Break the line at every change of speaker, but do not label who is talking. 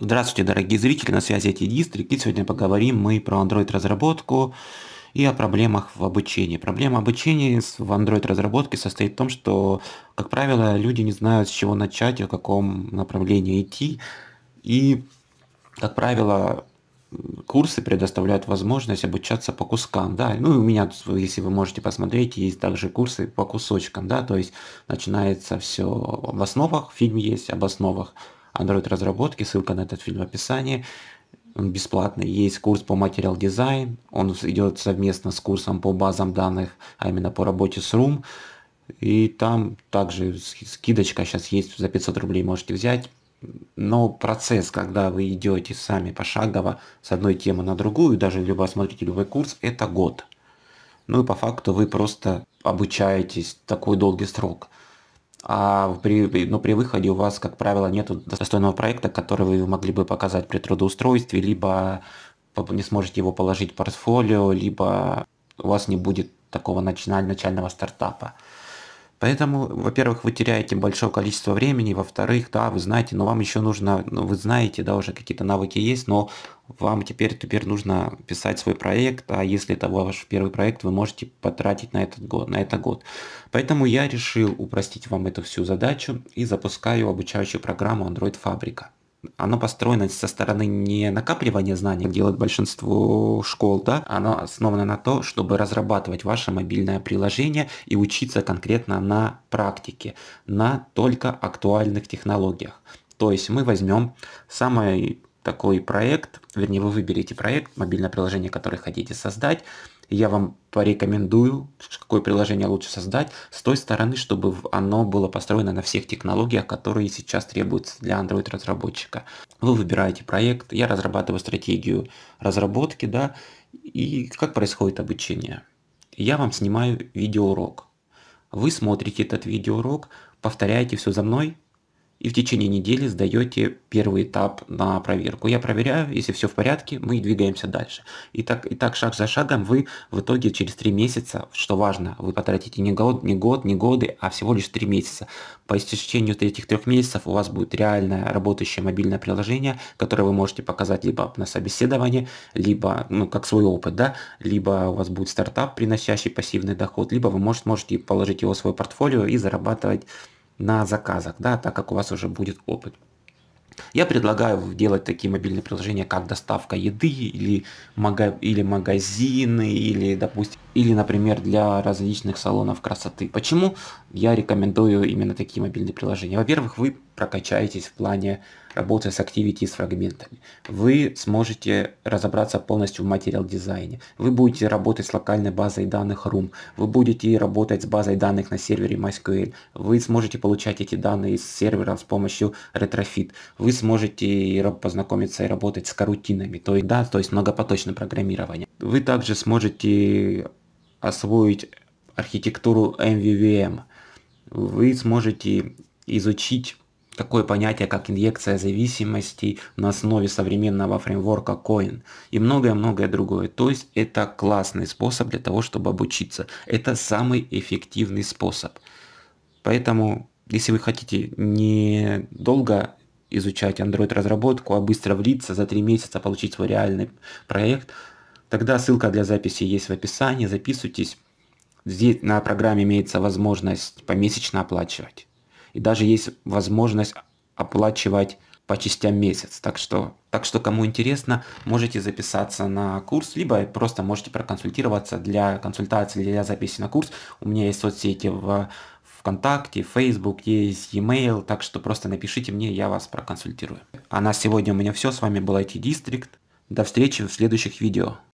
Здравствуйте, дорогие зрители, на связи эти дистрики. Сегодня поговорим мы про Android разработку и о проблемах в обучении. Проблема обучения в Android разработке состоит в том, что, как правило, люди не знают, с чего начать, о каком направлении идти. И, как правило, курсы предоставляют возможность обучаться по кускам, да, ну и у меня, если вы можете посмотреть, есть также курсы по кусочкам, да, то есть начинается все в основах, фильм есть об основах, Android разработки, ссылка на этот фильм в описании. Он бесплатный. Есть курс по материал дизайн, он идет совместно с курсом по базам данных, а именно по работе с Room. И там также скидочка сейчас есть за 500 рублей можете взять. Но процесс, когда вы идете сами пошагово с одной темы на другую, даже либо смотрите любой курс, это год. Ну и по факту вы просто обучаетесь такой долгий срок а при, но при выходе у вас, как правило, нет достойного проекта, который вы могли бы показать при трудоустройстве, либо не сможете его положить в портфолио, либо у вас не будет такого начального стартапа. Поэтому, во-первых, вы теряете большое количество времени, во-вторых, да, вы знаете, но вам еще нужно, ну, вы знаете, да, уже какие-то навыки есть, но вам теперь, теперь нужно писать свой проект, а если это ваш первый проект, вы можете потратить на этот год, на это год. Поэтому я решил упростить вам эту всю задачу и запускаю обучающую программу Android Fabrica оно построено со стороны не накапливания знаний, как делает большинство школ, да, оно основано на то, чтобы разрабатывать ваше мобильное приложение и учиться конкретно на практике, на только актуальных технологиях. То есть мы возьмем самый такой проект, вернее вы выберете проект, мобильное приложение, которое хотите создать, я вам порекомендую, какое приложение лучше создать, с той стороны, чтобы оно было построено на всех технологиях, которые сейчас требуются для Android-разработчика. Вы выбираете проект, я разрабатываю стратегию разработки, да, и как происходит обучение. Я вам снимаю видеоурок. Вы смотрите этот видеоурок, повторяете все за мной, и в течение недели сдаете первый этап на проверку. Я проверяю, если все в порядке, мы двигаемся дальше. И так, и так шаг за шагом вы в итоге через 3 месяца, что важно, вы потратите не год, не год, не годы, а всего лишь 3 месяца. По истечению этих 3 месяцев у вас будет реальное работающее мобильное приложение, которое вы можете показать либо на собеседовании, либо, ну, как свой опыт, да, либо у вас будет стартап, приносящий пассивный доход, либо вы можете, можете положить его в свой портфолио и зарабатывать на заказах, да, так как у вас уже будет опыт. Я предлагаю делать такие мобильные приложения, как доставка еды или, мага или магазины, или, допустим, или, например, для различных салонов красоты. Почему я рекомендую именно такие мобильные приложения? Во-первых, вы прокачаетесь в плане работы с Activity с фрагментами. Вы сможете разобраться полностью в материал-дизайне. Вы будете работать с локальной базой данных Room. Вы будете работать с базой данных на сервере MySQL. Вы сможете получать эти данные из сервера с помощью Retrofit. Вы сможете познакомиться и работать с корутинами. То есть, да, то есть многопоточное программирование. Вы также сможете освоить архитектуру MVVM, вы сможете изучить такое понятие, как инъекция зависимостей на основе современного фреймворка Coin и многое-многое другое. То есть это классный способ для того, чтобы обучиться. Это самый эффективный способ. Поэтому, если вы хотите не долго изучать Android-разработку, а быстро влиться, за три месяца получить свой реальный проект – Тогда ссылка для записи есть в описании, записывайтесь. Здесь на программе имеется возможность помесячно оплачивать. И даже есть возможность оплачивать по частям месяц. Так что, так что кому интересно, можете записаться на курс, либо просто можете проконсультироваться для консультации для записи на курс. У меня есть соцсети в ВКонтакте, Facebook, есть e-mail, так что просто напишите мне, я вас проконсультирую. А на сегодня у меня все, с вами был IT Дистрикт. До встречи в следующих видео.